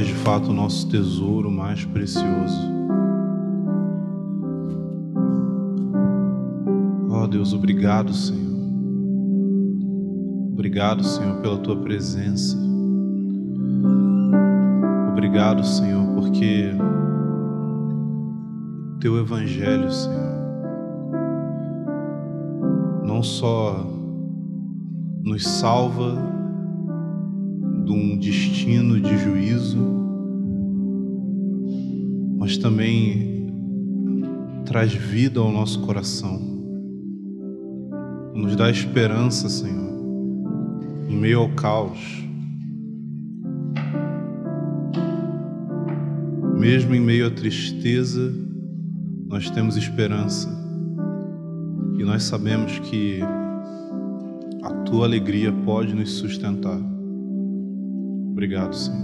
és de fato o nosso tesouro mais precioso. Oh Deus, obrigado, Senhor. Obrigado, Senhor, pela tua presença. Obrigado, Senhor, porque teu evangelho, Senhor, não só nos salva de um destino de juízo, mas também traz vida ao nosso coração, nos dá esperança, Senhor, em meio ao caos. Mesmo em meio à tristeza, nós temos esperança e nós sabemos que a tua alegria pode nos sustentar. Obrigado, Senhor.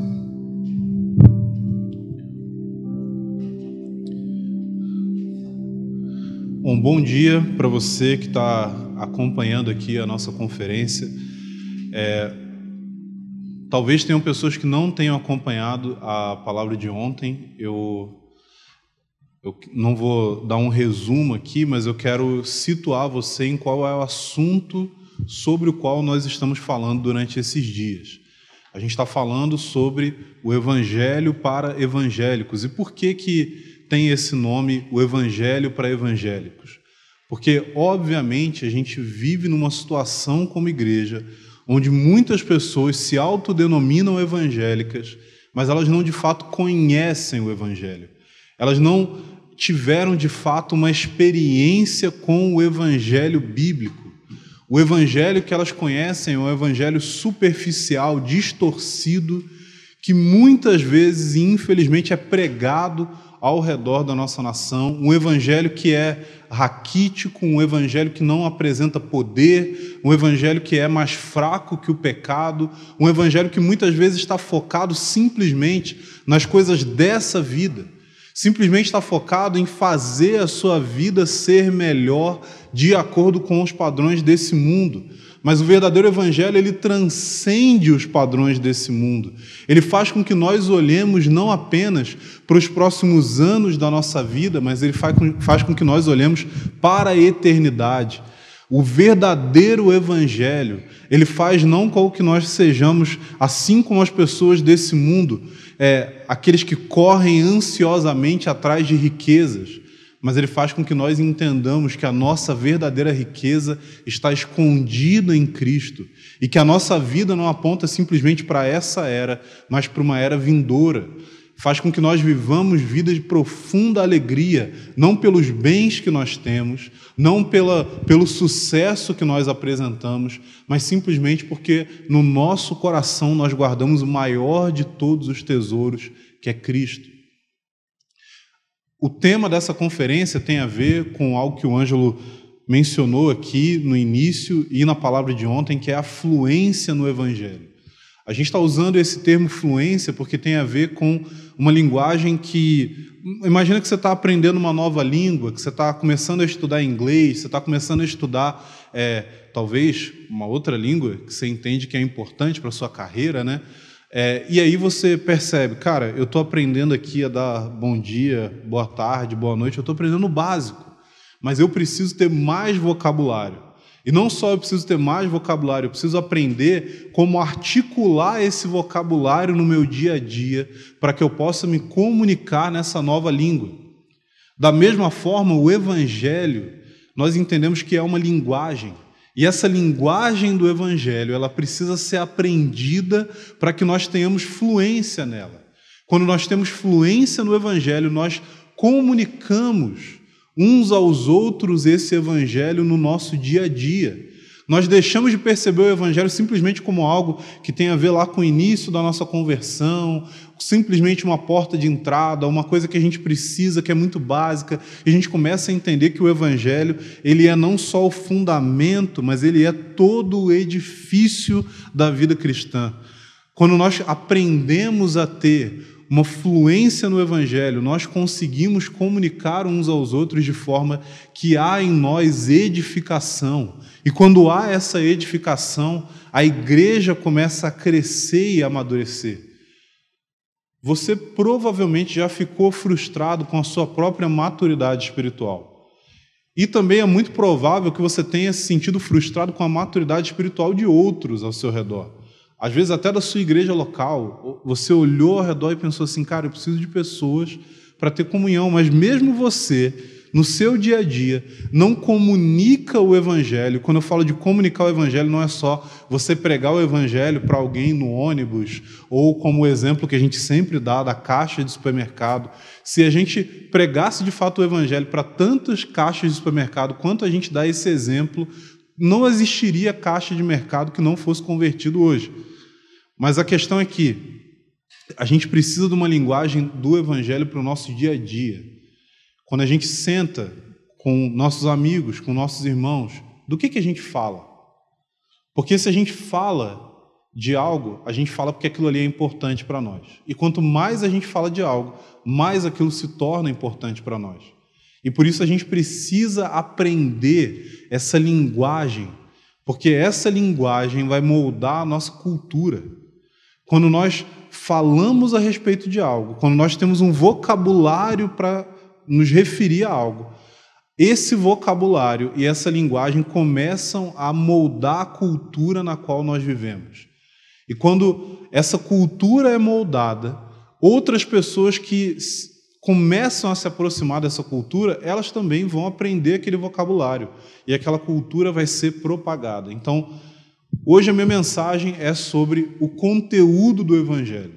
Um bom dia para você que está acompanhando aqui a nossa conferência. É, talvez tenham pessoas que não tenham acompanhado a palavra de ontem. Eu eu não vou dar um resumo aqui, mas eu quero situar você em qual é o assunto sobre o qual nós estamos falando durante esses dias. A gente está falando sobre o Evangelho para evangélicos. E por que, que tem esse nome, o Evangelho para evangélicos? Porque, obviamente, a gente vive numa situação como igreja onde muitas pessoas se autodenominam evangélicas, mas elas não de fato conhecem o Evangelho. Elas não tiveram de fato uma experiência com o Evangelho bíblico. O evangelho que elas conhecem é um evangelho superficial, distorcido, que muitas vezes, infelizmente, é pregado ao redor da nossa nação, um evangelho que é raquítico, um evangelho que não apresenta poder, um evangelho que é mais fraco que o pecado, um evangelho que muitas vezes está focado simplesmente nas coisas dessa vida simplesmente está focado em fazer a sua vida ser melhor de acordo com os padrões desse mundo. Mas o verdadeiro evangelho, ele transcende os padrões desse mundo. Ele faz com que nós olhemos não apenas para os próximos anos da nossa vida, mas ele faz com que nós olhemos para a eternidade. O verdadeiro evangelho, ele faz não com que nós sejamos assim como as pessoas desse mundo, é, aqueles que correm ansiosamente atrás de riquezas, mas ele faz com que nós entendamos que a nossa verdadeira riqueza está escondida em Cristo e que a nossa vida não aponta simplesmente para essa era, mas para uma era vindoura faz com que nós vivamos vida de profunda alegria, não pelos bens que nós temos, não pela, pelo sucesso que nós apresentamos, mas simplesmente porque no nosso coração nós guardamos o maior de todos os tesouros, que é Cristo. O tema dessa conferência tem a ver com algo que o Ângelo mencionou aqui no início e na palavra de ontem, que é a fluência no Evangelho. A gente está usando esse termo fluência porque tem a ver com uma linguagem que. Imagina que você está aprendendo uma nova língua, que você está começando a estudar inglês, você está começando a estudar, é, talvez, uma outra língua que você entende que é importante para a sua carreira, né? É, e aí você percebe, cara, eu estou aprendendo aqui a dar bom dia, boa tarde, boa noite, eu estou aprendendo o básico, mas eu preciso ter mais vocabulário. E não só eu preciso ter mais vocabulário, eu preciso aprender como articular esse vocabulário no meu dia a dia para que eu possa me comunicar nessa nova língua. Da mesma forma, o evangelho, nós entendemos que é uma linguagem. E essa linguagem do evangelho, ela precisa ser aprendida para que nós tenhamos fluência nela. Quando nós temos fluência no evangelho, nós comunicamos uns aos outros esse evangelho no nosso dia a dia. Nós deixamos de perceber o Evangelho simplesmente como algo que tem a ver lá com o início da nossa conversão, simplesmente uma porta de entrada, uma coisa que a gente precisa, que é muito básica. E a gente começa a entender que o Evangelho ele é não só o fundamento, mas ele é todo o edifício da vida cristã. Quando nós aprendemos a ter uma fluência no Evangelho, nós conseguimos comunicar uns aos outros de forma que há em nós edificação. E quando há essa edificação, a igreja começa a crescer e amadurecer. Você provavelmente já ficou frustrado com a sua própria maturidade espiritual. E também é muito provável que você tenha se sentido frustrado com a maturidade espiritual de outros ao seu redor às vezes até da sua igreja local, você olhou ao redor e pensou assim, cara, eu preciso de pessoas para ter comunhão, mas mesmo você, no seu dia a dia, não comunica o evangelho. Quando eu falo de comunicar o evangelho, não é só você pregar o evangelho para alguém no ônibus, ou como o exemplo que a gente sempre dá da caixa de supermercado. Se a gente pregasse de fato o evangelho para tantas caixas de supermercado, quanto a gente dá esse exemplo, não existiria caixa de mercado que não fosse convertido hoje. Mas a questão é que a gente precisa de uma linguagem do evangelho para o nosso dia a dia. Quando a gente senta com nossos amigos, com nossos irmãos, do que, que a gente fala? Porque se a gente fala de algo, a gente fala porque aquilo ali é importante para nós. E quanto mais a gente fala de algo, mais aquilo se torna importante para nós. E por isso a gente precisa aprender essa linguagem, porque essa linguagem vai moldar a nossa cultura. Quando nós falamos a respeito de algo, quando nós temos um vocabulário para nos referir a algo, esse vocabulário e essa linguagem começam a moldar a cultura na qual nós vivemos. E quando essa cultura é moldada, outras pessoas que começam a se aproximar dessa cultura, elas também vão aprender aquele vocabulário e aquela cultura vai ser propagada. Então, hoje a minha mensagem é sobre o conteúdo do Evangelho.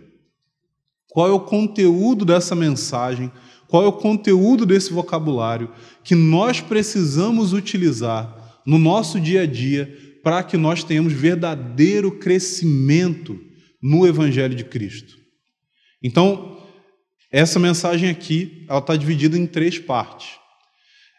Qual é o conteúdo dessa mensagem? Qual é o conteúdo desse vocabulário que nós precisamos utilizar no nosso dia a dia para que nós tenhamos verdadeiro crescimento no Evangelho de Cristo? Então, essa mensagem aqui, ela está dividida em três partes.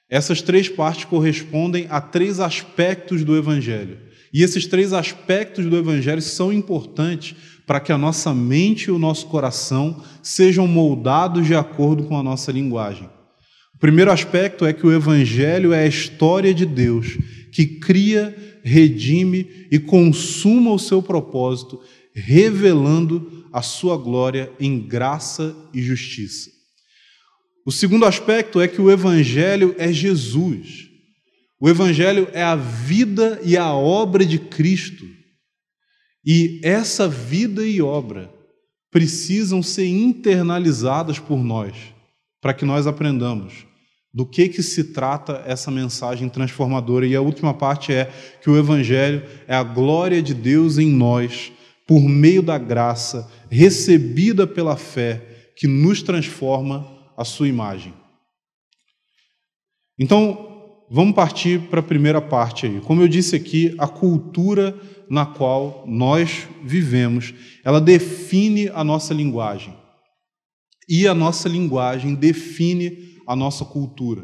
Essas três partes correspondem a três aspectos do Evangelho. E esses três aspectos do Evangelho são importantes para que a nossa mente e o nosso coração sejam moldados de acordo com a nossa linguagem. O primeiro aspecto é que o Evangelho é a história de Deus que cria, redime e consuma o seu propósito revelando a sua glória em graça e justiça. O segundo aspecto é que o Evangelho é Jesus. O Evangelho é a vida e a obra de Cristo. E essa vida e obra precisam ser internalizadas por nós, para que nós aprendamos do que, que se trata essa mensagem transformadora. E a última parte é que o Evangelho é a glória de Deus em nós por meio da graça recebida pela fé que nos transforma a sua imagem. Então, vamos partir para a primeira parte aí. Como eu disse aqui, a cultura na qual nós vivemos, ela define a nossa linguagem. E a nossa linguagem define a nossa cultura.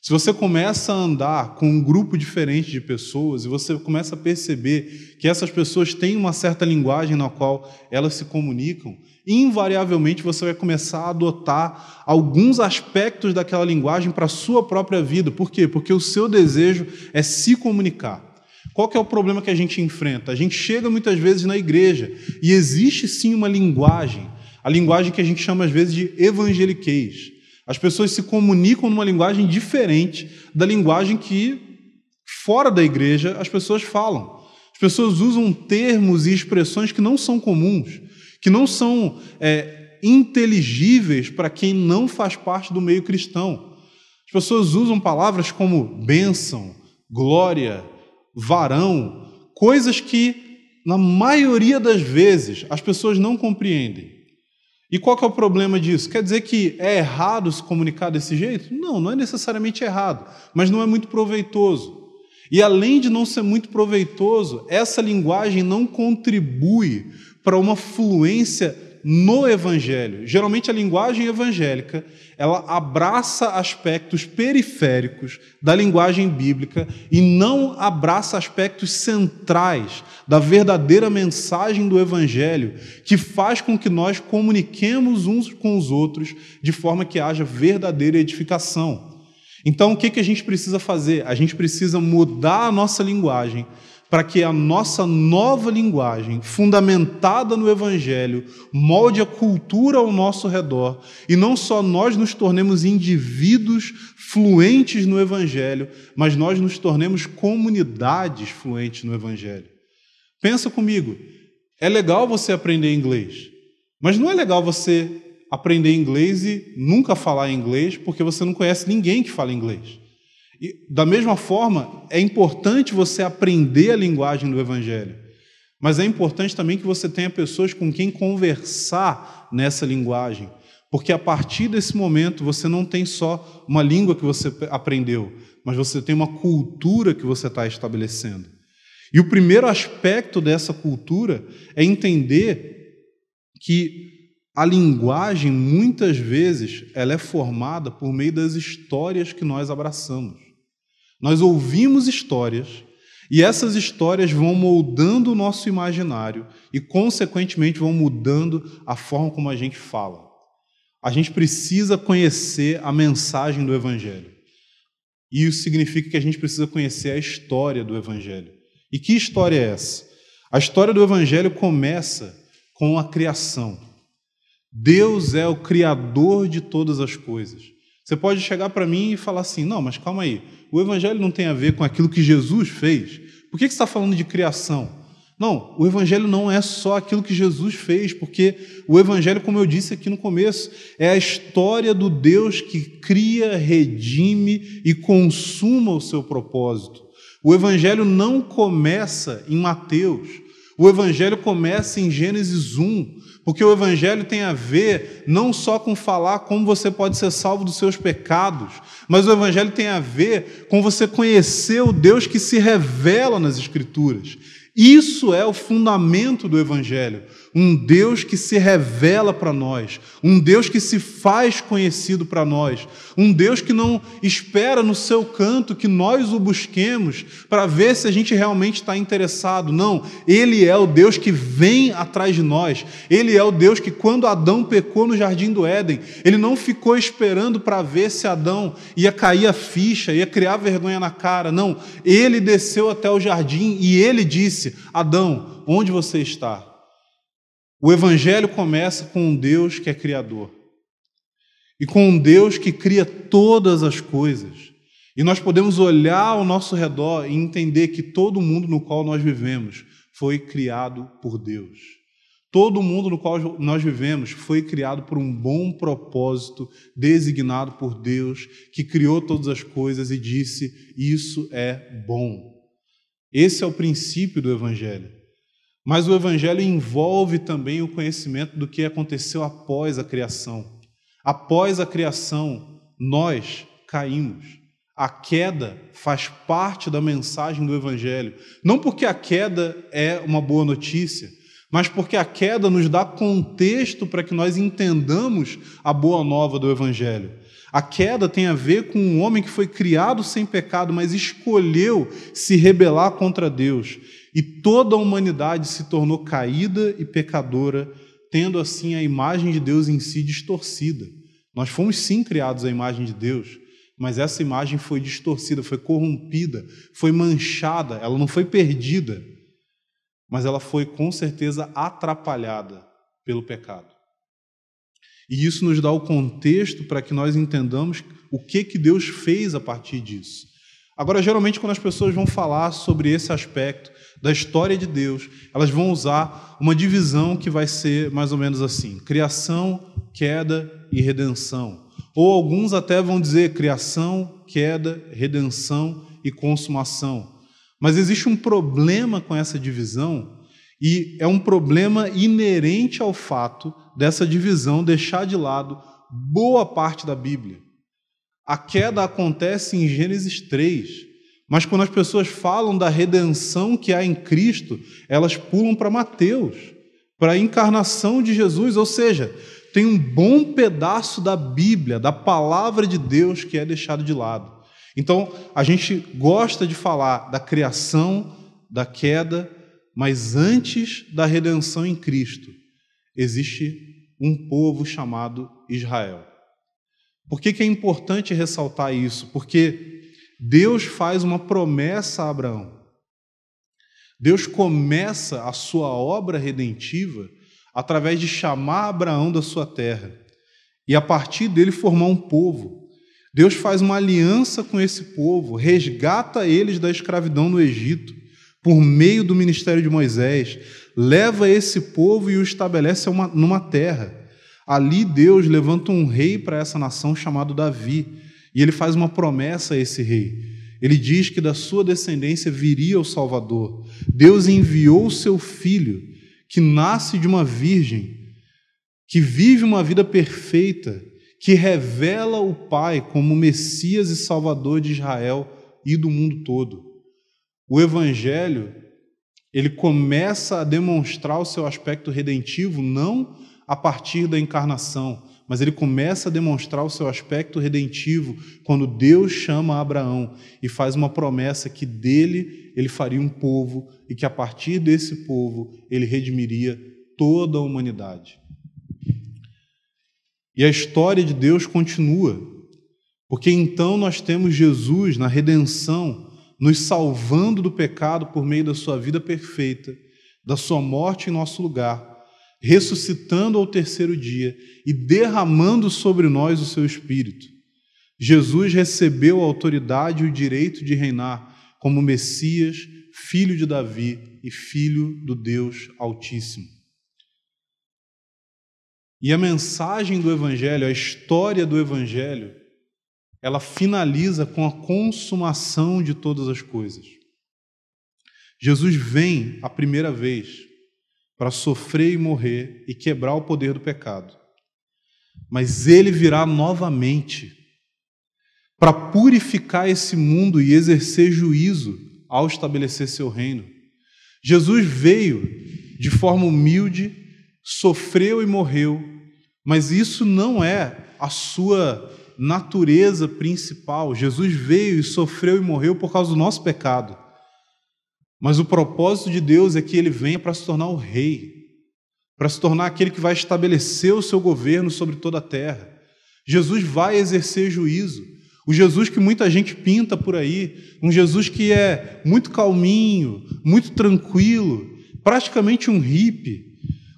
Se você começa a andar com um grupo diferente de pessoas e você começa a perceber que essas pessoas têm uma certa linguagem na qual elas se comunicam, invariavelmente você vai começar a adotar alguns aspectos daquela linguagem para a sua própria vida. Por quê? Porque o seu desejo é se comunicar. Qual é o problema que a gente enfrenta? A gente chega muitas vezes na igreja e existe sim uma linguagem, a linguagem que a gente chama às vezes de evangeliquez. As pessoas se comunicam numa linguagem diferente da linguagem que, fora da igreja, as pessoas falam. As pessoas usam termos e expressões que não são comuns, que não são é, inteligíveis para quem não faz parte do meio cristão. As pessoas usam palavras como bênção, glória, varão, coisas que, na maioria das vezes, as pessoas não compreendem. E qual que é o problema disso? Quer dizer que é errado se comunicar desse jeito? Não, não é necessariamente errado, mas não é muito proveitoso. E além de não ser muito proveitoso, essa linguagem não contribui para uma fluência no Evangelho. Geralmente a linguagem evangélica ela abraça aspectos periféricos da linguagem bíblica e não abraça aspectos centrais da verdadeira mensagem do Evangelho, que faz com que nós comuniquemos uns com os outros de forma que haja verdadeira edificação. Então, o que a gente precisa fazer? A gente precisa mudar a nossa linguagem para que a nossa nova linguagem, fundamentada no Evangelho, molde a cultura ao nosso redor e não só nós nos tornemos indivíduos fluentes no Evangelho, mas nós nos tornemos comunidades fluentes no Evangelho. Pensa comigo, é legal você aprender inglês, mas não é legal você aprender inglês e nunca falar inglês porque você não conhece ninguém que fala inglês. E, da mesma forma, é importante você aprender a linguagem do Evangelho, mas é importante também que você tenha pessoas com quem conversar nessa linguagem, porque a partir desse momento você não tem só uma língua que você aprendeu, mas você tem uma cultura que você está estabelecendo. E o primeiro aspecto dessa cultura é entender que a linguagem, muitas vezes, ela é formada por meio das histórias que nós abraçamos. Nós ouvimos histórias e essas histórias vão moldando o nosso imaginário e, consequentemente, vão mudando a forma como a gente fala. A gente precisa conhecer a mensagem do Evangelho. E isso significa que a gente precisa conhecer a história do Evangelho. E que história é essa? A história do Evangelho começa com a criação. Deus é o Criador de todas as coisas. Você pode chegar para mim e falar assim: não, mas calma aí, o Evangelho não tem a ver com aquilo que Jesus fez. Por que você está falando de criação? Não, o Evangelho não é só aquilo que Jesus fez, porque o Evangelho, como eu disse aqui no começo, é a história do Deus que cria, redime e consuma o seu propósito. O Evangelho não começa em Mateus, o Evangelho começa em Gênesis 1, porque o Evangelho tem a ver não só com falar como você pode ser salvo dos seus pecados, mas o Evangelho tem a ver com você conhecer o Deus que se revela nas Escrituras. Isso é o fundamento do Evangelho um Deus que se revela para nós, um Deus que se faz conhecido para nós, um Deus que não espera no seu canto que nós o busquemos para ver se a gente realmente está interessado. Não, ele é o Deus que vem atrás de nós, ele é o Deus que, quando Adão pecou no jardim do Éden, ele não ficou esperando para ver se Adão ia cair a ficha, ia criar vergonha na cara. Não, ele desceu até o jardim e ele disse: Adão, onde você está? O Evangelho começa com um Deus que é criador e com um Deus que cria todas as coisas. E nós podemos olhar ao nosso redor e entender que todo mundo no qual nós vivemos foi criado por Deus. Todo mundo no qual nós vivemos foi criado por um bom propósito designado por Deus, que criou todas as coisas e disse: Isso é bom. Esse é o princípio do Evangelho. Mas o Evangelho envolve também o conhecimento do que aconteceu após a criação. Após a criação, nós caímos. A queda faz parte da mensagem do Evangelho. Não porque a queda é uma boa notícia, mas porque a queda nos dá contexto para que nós entendamos a boa nova do Evangelho. A queda tem a ver com um homem que foi criado sem pecado, mas escolheu se rebelar contra Deus. E toda a humanidade se tornou caída e pecadora, tendo assim a imagem de Deus em si distorcida. Nós fomos sim criados à imagem de Deus, mas essa imagem foi distorcida, foi corrompida, foi manchada, ela não foi perdida, mas ela foi com certeza atrapalhada pelo pecado. E isso nos dá o contexto para que nós entendamos o que, que Deus fez a partir disso. Agora, geralmente, quando as pessoas vão falar sobre esse aspecto, da história de Deus, elas vão usar uma divisão que vai ser mais ou menos assim: criação, queda e redenção. Ou alguns até vão dizer criação, queda, redenção e consumação. Mas existe um problema com essa divisão, e é um problema inerente ao fato dessa divisão deixar de lado boa parte da Bíblia. A queda acontece em Gênesis 3. Mas quando as pessoas falam da redenção que há em Cristo, elas pulam para Mateus, para a encarnação de Jesus, ou seja, tem um bom pedaço da Bíblia, da palavra de Deus que é deixado de lado. Então, a gente gosta de falar da criação, da queda, mas antes da redenção em Cristo, existe um povo chamado Israel. Por que, que é importante ressaltar isso? Porque Deus faz uma promessa a Abraão. Deus começa a sua obra redentiva através de chamar Abraão da sua terra e a partir dele formar um povo. Deus faz uma aliança com esse povo, resgata eles da escravidão no Egito por meio do ministério de Moisés, leva esse povo e o estabelece numa terra. Ali Deus levanta um rei para essa nação chamado Davi e ele faz uma promessa a esse rei. Ele diz que da sua descendência viria o Salvador. Deus enviou o seu filho, que nasce de uma virgem, que vive uma vida perfeita, que revela o Pai como Messias e Salvador de Israel e do mundo todo. O Evangelho, ele começa a demonstrar o seu aspecto redentivo não a partir da encarnação, mas ele começa a demonstrar o seu aspecto redentivo quando Deus chama Abraão e faz uma promessa que dele ele faria um povo e que a partir desse povo ele redimiria toda a humanidade. E a história de Deus continua, porque então nós temos Jesus na redenção, nos salvando do pecado por meio da sua vida perfeita, da sua morte em nosso lugar ressuscitando ao terceiro dia e derramando sobre nós o seu Espírito. Jesus recebeu a autoridade e o direito de reinar como Messias, filho de Davi e filho do Deus Altíssimo. E a mensagem do Evangelho, a história do Evangelho, ela finaliza com a consumação de todas as coisas. Jesus vem a primeira vez para sofrer e morrer e quebrar o poder do pecado. Mas ele virá novamente para purificar esse mundo e exercer juízo ao estabelecer seu reino. Jesus veio de forma humilde, sofreu e morreu, mas isso não é a sua natureza principal. Jesus veio e sofreu e morreu por causa do nosso pecado. Mas o propósito de Deus é que ele venha para se tornar o rei, para se tornar aquele que vai estabelecer o seu governo sobre toda a terra. Jesus vai exercer juízo. O Jesus que muita gente pinta por aí, um Jesus que é muito calminho, muito tranquilo, praticamente um hippie,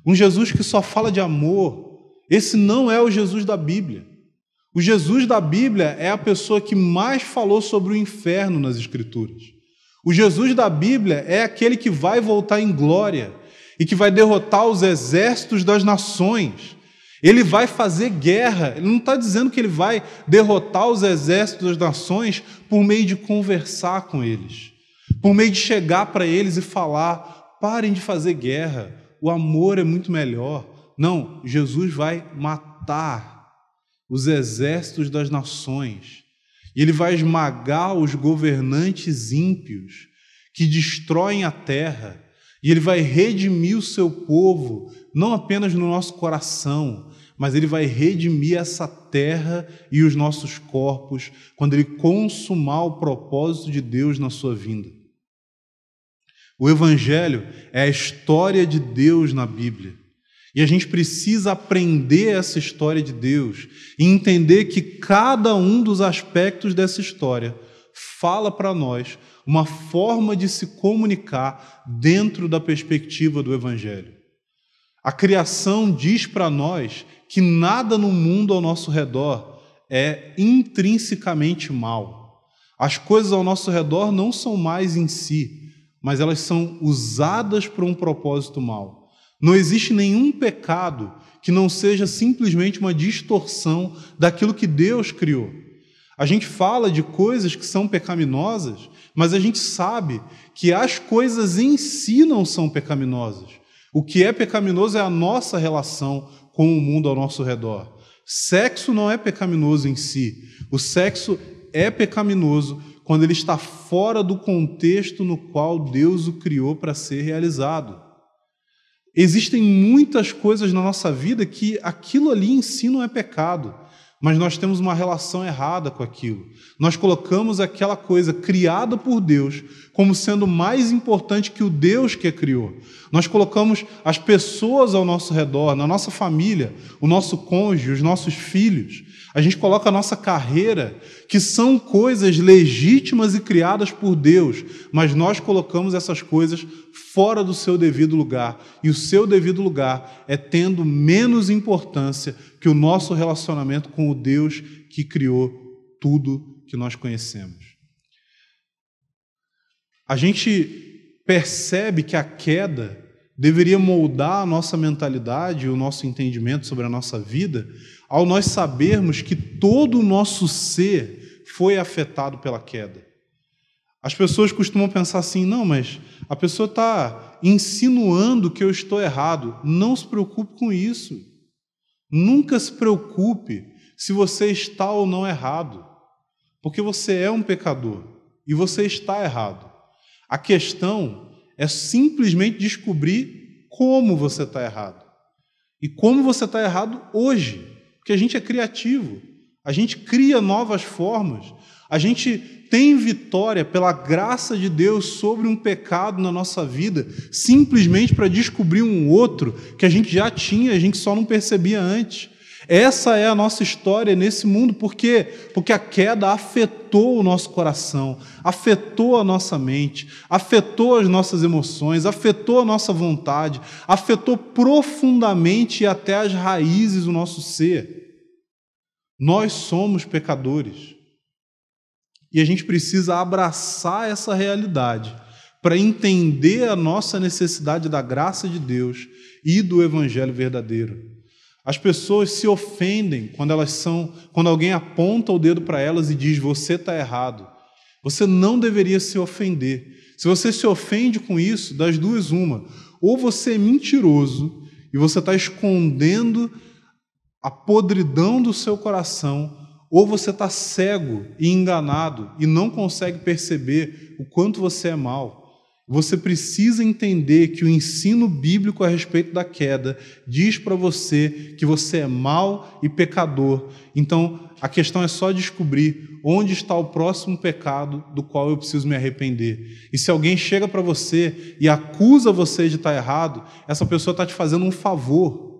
um Jesus que só fala de amor. Esse não é o Jesus da Bíblia. O Jesus da Bíblia é a pessoa que mais falou sobre o inferno nas Escrituras. O Jesus da Bíblia é aquele que vai voltar em glória e que vai derrotar os exércitos das nações. Ele vai fazer guerra. Ele não está dizendo que ele vai derrotar os exércitos das nações por meio de conversar com eles, por meio de chegar para eles e falar: parem de fazer guerra, o amor é muito melhor. Não, Jesus vai matar os exércitos das nações e ele vai esmagar os governantes ímpios que destroem a terra. E ele vai redimir o seu povo, não apenas no nosso coração, mas ele vai redimir essa terra e os nossos corpos quando ele consumar o propósito de Deus na sua vinda. O Evangelho é a história de Deus na Bíblia. E a gente precisa aprender essa história de Deus e entender que cada um dos aspectos dessa história fala para nós uma forma de se comunicar dentro da perspectiva do Evangelho. A criação diz para nós que nada no mundo ao nosso redor é intrinsecamente mal. As coisas ao nosso redor não são mais em si, mas elas são usadas para um propósito mal. Não existe nenhum pecado que não seja simplesmente uma distorção daquilo que Deus criou. A gente fala de coisas que são pecaminosas, mas a gente sabe que as coisas em si não são pecaminosas. O que é pecaminoso é a nossa relação com o mundo ao nosso redor. Sexo não é pecaminoso em si. O sexo é pecaminoso quando ele está fora do contexto no qual Deus o criou para ser realizado. Existem muitas coisas na nossa vida que aquilo ali em si não é pecado, mas nós temos uma relação errada com aquilo. Nós colocamos aquela coisa criada por Deus como sendo mais importante que o Deus que a criou. Nós colocamos as pessoas ao nosso redor, na nossa família, o nosso cônjuge, os nossos filhos, a gente coloca a nossa carreira, que são coisas legítimas e criadas por Deus, mas nós colocamos essas coisas fora do seu devido lugar. E o seu devido lugar é tendo menos importância que o nosso relacionamento com o Deus que criou tudo que nós conhecemos. A gente percebe que a queda deveria moldar a nossa mentalidade e o nosso entendimento sobre a nossa vida ao nós sabermos que todo o nosso ser foi afetado pela queda. As pessoas costumam pensar assim: não, mas a pessoa está insinuando que eu estou errado. Não se preocupe com isso. Nunca se preocupe se você está ou não errado, porque você é um pecador e você está errado. A questão é simplesmente descobrir como você está errado e como você está errado hoje porque a gente é criativo, a gente cria novas formas, a gente tem vitória pela graça de Deus sobre um pecado na nossa vida, simplesmente para descobrir um outro que a gente já tinha, a gente só não percebia antes. Essa é a nossa história nesse mundo, por quê? Porque a queda afetou o nosso coração, afetou a nossa mente, afetou as nossas emoções, afetou a nossa vontade, afetou profundamente e até as raízes do nosso ser. Nós somos pecadores. E a gente precisa abraçar essa realidade para entender a nossa necessidade da graça de Deus e do Evangelho verdadeiro. As pessoas se ofendem quando elas são, quando alguém aponta o dedo para elas e diz: "Você está errado". Você não deveria se ofender. Se você se ofende com isso, das duas uma, ou você é mentiroso e você está escondendo a podridão do seu coração, ou você está cego e enganado e não consegue perceber o quanto você é mal. Você precisa entender que o ensino bíblico a respeito da queda diz para você que você é mau e pecador. Então, a questão é só descobrir onde está o próximo pecado do qual eu preciso me arrepender. E se alguém chega para você e acusa você de estar tá errado, essa pessoa está te fazendo um favor.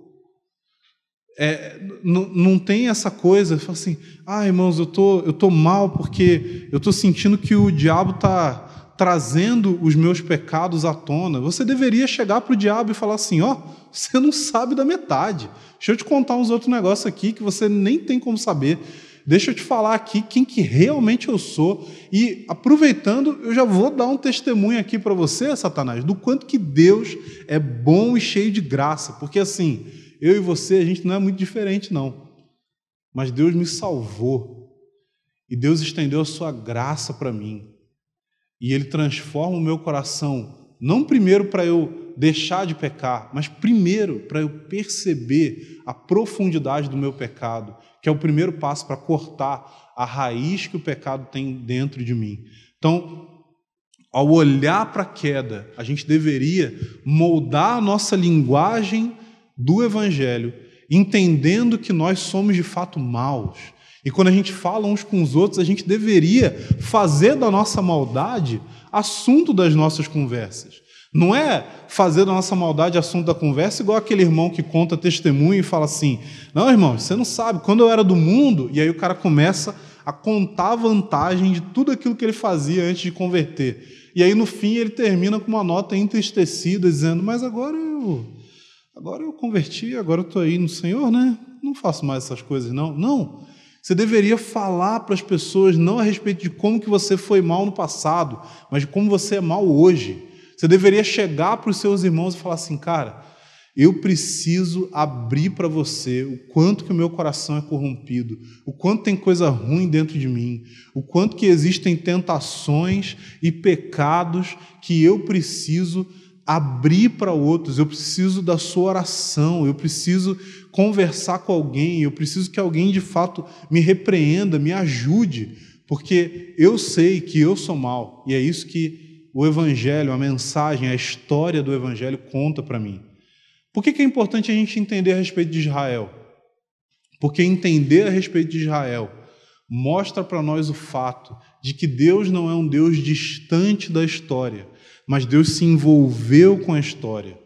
É, não tem essa coisa, fala assim, ah, irmãos, eu tô, eu tô mal porque eu tô sentindo que o diabo está trazendo os meus pecados à tona, você deveria chegar para o diabo e falar assim: ó, oh, você não sabe da metade. Deixa eu te contar uns outros negócios aqui que você nem tem como saber. Deixa eu te falar aqui quem que realmente eu sou. E aproveitando, eu já vou dar um testemunho aqui para você, Satanás, do quanto que Deus é bom e cheio de graça. Porque assim, eu e você, a gente não é muito diferente, não. Mas Deus me salvou. E Deus estendeu a sua graça para mim. E Ele transforma o meu coração, não primeiro para eu deixar de pecar, mas primeiro para eu perceber a profundidade do meu pecado, que é o primeiro passo para cortar a raiz que o pecado tem dentro de mim. Então, ao olhar para a queda, a gente deveria moldar a nossa linguagem do Evangelho, entendendo que nós somos de fato maus, e quando a gente fala uns com os outros, a gente deveria fazer da nossa maldade assunto das nossas conversas. Não é fazer da nossa maldade assunto da conversa, igual aquele irmão que conta testemunho e fala assim: Não, irmão, você não sabe, quando eu era do mundo, e aí o cara começa a contar a vantagem de tudo aquilo que ele fazia antes de converter. E aí, no fim, ele termina com uma nota entristecida, dizendo: Mas agora eu, agora eu converti, agora eu estou aí no Senhor, né? Não faço mais essas coisas, não. Não. Você deveria falar para as pessoas não a respeito de como que você foi mal no passado, mas de como você é mal hoje. Você deveria chegar para os seus irmãos e falar assim, cara, eu preciso abrir para você o quanto que o meu coração é corrompido, o quanto tem coisa ruim dentro de mim, o quanto que existem tentações e pecados que eu preciso abrir para outros, eu preciso da sua oração, eu preciso conversar com alguém, eu preciso que alguém de fato me repreenda, me ajude, porque eu sei que eu sou mal. E é isso que o Evangelho, a mensagem, a história do Evangelho conta para mim. Por que, é importante a gente entender a respeito de Israel? Porque entender a respeito de Israel mostra para nós o fato de que Deus não é um Deus distante da história, mas Deus se envolveu com a história.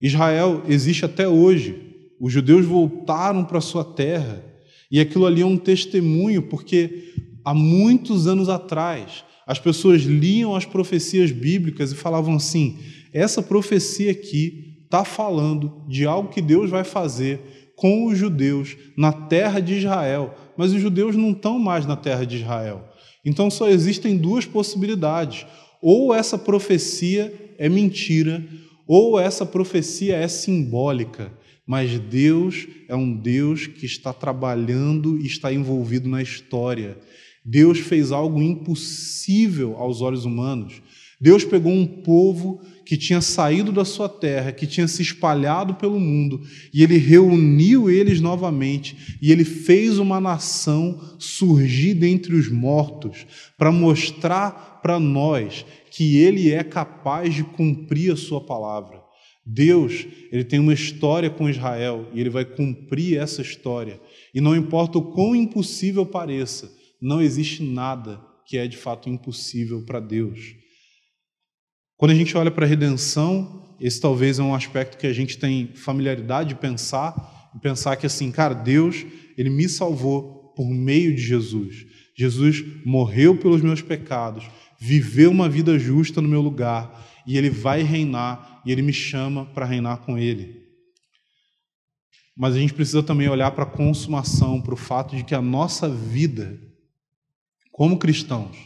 Israel existe até hoje, os judeus voltaram para sua terra e aquilo ali é um testemunho, porque há muitos anos atrás as pessoas liam as profecias bíblicas e falavam assim: essa profecia aqui está falando de algo que Deus vai fazer com os judeus na terra de Israel, mas os judeus não estão mais na terra de Israel. Então só existem duas possibilidades: ou essa profecia é mentira, ou essa profecia é simbólica. Mas Deus é um Deus que está trabalhando e está envolvido na história. Deus fez algo impossível aos olhos humanos. Deus pegou um povo que tinha saído da sua terra, que tinha se espalhado pelo mundo, e ele reuniu eles novamente, e ele fez uma nação surgir dentre os mortos, para mostrar para nós que ele é capaz de cumprir a sua palavra. Deus, ele tem uma história com Israel e ele vai cumprir essa história. E não importa o quão impossível pareça, não existe nada que é de fato impossível para Deus. Quando a gente olha para a redenção, esse talvez é um aspecto que a gente tem familiaridade de pensar, e pensar que assim, cara, Deus, ele me salvou por meio de Jesus. Jesus morreu pelos meus pecados, viveu uma vida justa no meu lugar, e ele vai reinar e ele me chama para reinar com ele. Mas a gente precisa também olhar para a consumação, para o fato de que a nossa vida, como cristãos,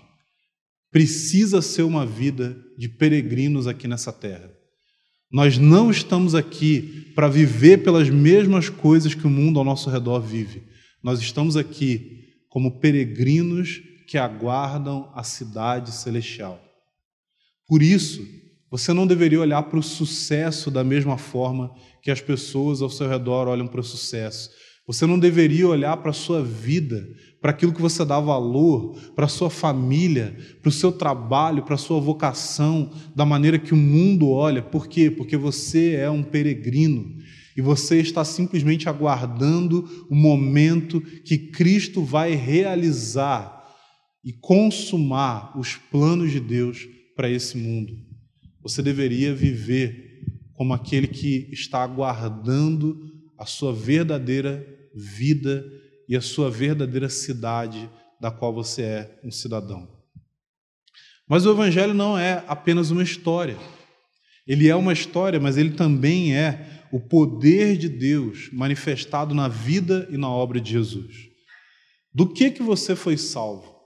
precisa ser uma vida de peregrinos aqui nessa terra. Nós não estamos aqui para viver pelas mesmas coisas que o mundo ao nosso redor vive. Nós estamos aqui como peregrinos que aguardam a cidade celestial. Por isso, você não deveria olhar para o sucesso da mesma forma que as pessoas ao seu redor olham para o sucesso. Você não deveria olhar para a sua vida, para aquilo que você dá valor, para a sua família, para o seu trabalho, para a sua vocação, da maneira que o mundo olha. Por quê? Porque você é um peregrino e você está simplesmente aguardando o momento que Cristo vai realizar e consumar os planos de Deus para esse mundo. Você deveria viver como aquele que está aguardando a sua verdadeira vida e a sua verdadeira cidade da qual você é um cidadão. Mas o Evangelho não é apenas uma história. Ele é uma história, mas ele também é o poder de Deus manifestado na vida e na obra de Jesus. Do que que você foi salvo?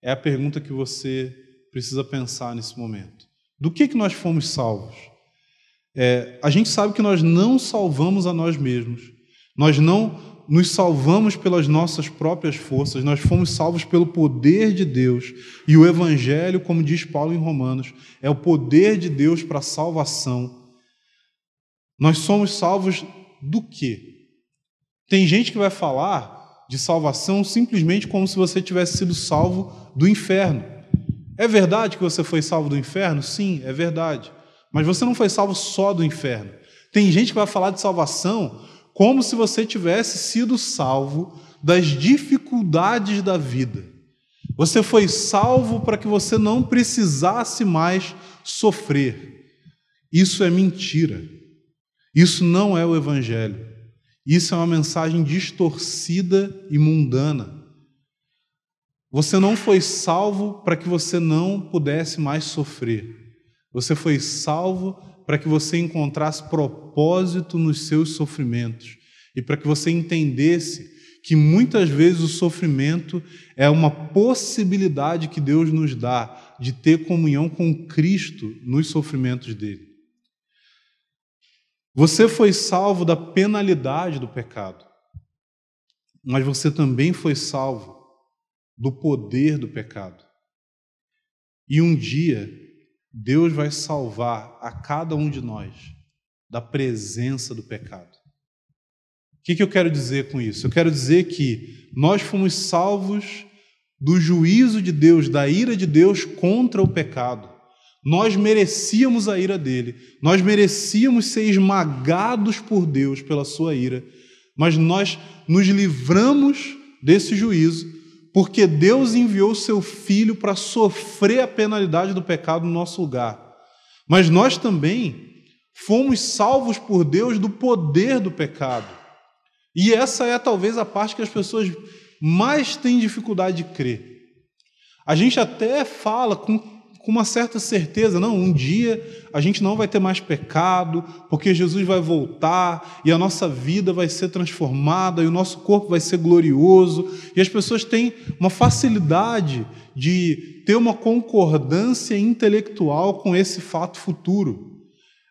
É a pergunta que você precisa pensar nesse momento. Do que, que nós fomos salvos? É, a gente sabe que nós não salvamos a nós mesmos. Nós não nos salvamos pelas nossas próprias forças, nós fomos salvos pelo poder de Deus. E o Evangelho, como diz Paulo em Romanos, é o poder de Deus para a salvação. Nós somos salvos do quê? Tem gente que vai falar de salvação simplesmente como se você tivesse sido salvo do inferno. É verdade que você foi salvo do inferno? Sim, é verdade. Mas você não foi salvo só do inferno. Tem gente que vai falar de salvação como se você tivesse sido salvo das dificuldades da vida. Você foi salvo para que você não precisasse mais sofrer. Isso é mentira. Isso não é o Evangelho. Isso é uma mensagem distorcida e mundana. Você não foi salvo para que você não pudesse mais sofrer. Você foi salvo para que você encontrasse propósito nos seus sofrimentos e para que você entendesse que muitas vezes o sofrimento é uma possibilidade que Deus nos dá de ter comunhão com Cristo nos sofrimentos dele. Você foi salvo da penalidade do pecado, mas você também foi salvo do poder do pecado. E um dia, Deus vai salvar a cada um de nós da presença do pecado. O que, eu quero dizer com isso? Eu quero dizer que nós fomos salvos do juízo de Deus, da ira de Deus contra o pecado. Nós merecíamos a ira dele, nós merecíamos ser esmagados por Deus pela sua ira, mas nós nos livramos desse juízo porque Deus enviou seu filho para sofrer a penalidade do pecado no nosso lugar. Mas nós também fomos salvos por Deus do poder do pecado. E essa é talvez a parte que as pessoas mais têm dificuldade de crer. A gente até fala com com uma certa certeza, não, um dia a gente não vai ter mais pecado, porque Jesus vai voltar e a nossa vida vai ser transformada e o nosso corpo vai ser glorioso. E as pessoas têm uma facilidade de ter uma concordância intelectual com esse fato futuro.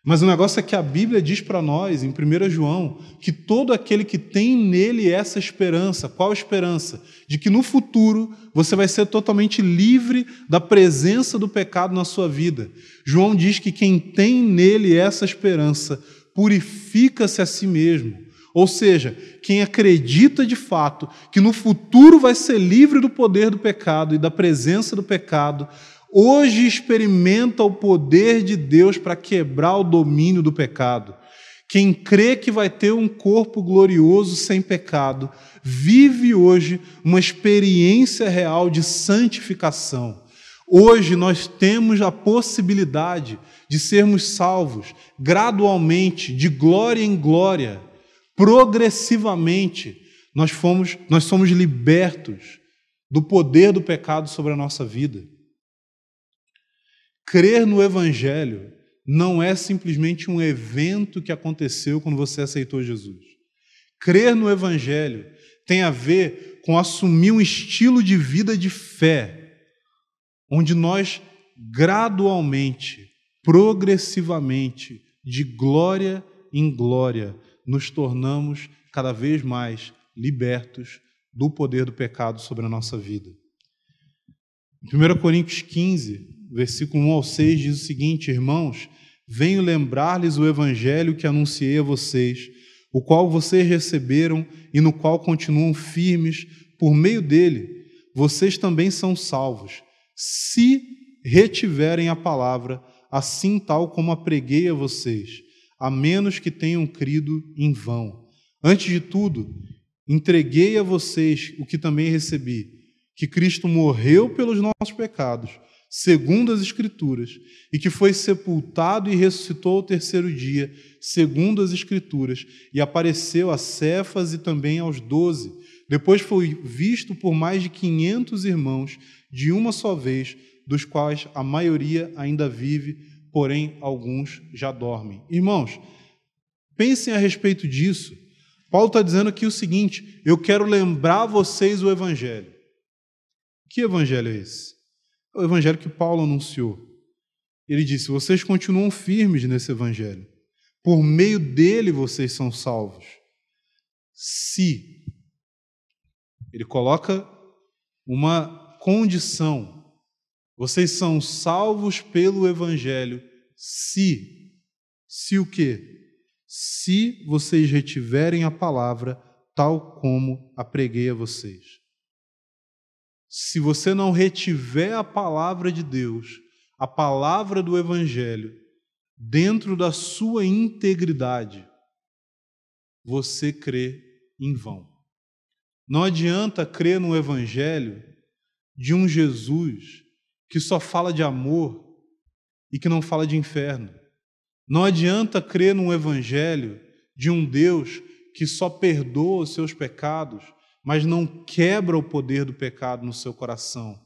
Mas o negócio é que a Bíblia diz para nós, em 1 João, que todo aquele que tem nele essa esperança, qual esperança? De que no futuro você vai ser totalmente livre da presença do pecado na sua vida. João diz que quem tem nele essa esperança purifica-se a si mesmo. Ou seja, quem acredita de fato que no futuro vai ser livre do poder do pecado e da presença do pecado, hoje experimenta o poder de Deus para quebrar o domínio do pecado. Quem crê que vai ter um corpo glorioso sem pecado, vive hoje uma experiência real de santificação. Hoje nós temos a possibilidade de sermos salvos gradualmente, de glória em glória, progressivamente. Nós fomos, nós somos libertos do poder do pecado sobre a nossa vida. Crer no Evangelho não é simplesmente um evento que aconteceu quando você aceitou Jesus. Crer no Evangelho tem a ver com assumir um estilo de vida de fé, onde nós gradualmente, progressivamente, de glória em glória, nos tornamos cada vez mais libertos do poder do pecado sobre a nossa vida. Em 1 Coríntios 15, versículo 1 ao 6 diz o seguinte: Irmãos, venho lembrar-lhes o evangelho que anunciei a vocês, o qual vocês receberam e no qual continuam firmes, por meio dele vocês também são salvos, se retiverem a palavra, assim tal como a preguei a vocês, a menos que tenham crido em vão. Antes de tudo, entreguei a vocês o que também recebi, que Cristo morreu pelos nossos pecados segundo as Escrituras, e que foi sepultado e ressuscitou ao terceiro dia, segundo as Escrituras, e apareceu a Cefas e também aos doze. Depois foi visto por mais de quinhentos irmãos, de uma só vez, dos quais a maioria ainda vive, porém alguns já dormem. Irmãos, pensem a respeito disso. Paulo está dizendo aqui o seguinte: eu quero lembrar vocês o Evangelho. Que Evangelho é esse? o evangelho que Paulo anunciou. Ele disse: Vocês continuam firmes nesse evangelho. Por meio dele vocês são salvos. Se. Ele coloca uma condição. Vocês são salvos pelo evangelho se. Se o quê? Se vocês retiverem a palavra tal como a preguei a vocês se você não retiver a palavra de Deus, a palavra do Evangelho, dentro da sua integridade, você crê em vão. Não adianta crer no Evangelho de um Jesus que só fala de amor e que não fala de inferno. Não adianta crer no Evangelho de um Deus que só perdoa os seus pecados mas não quebra o poder do pecado no seu coração.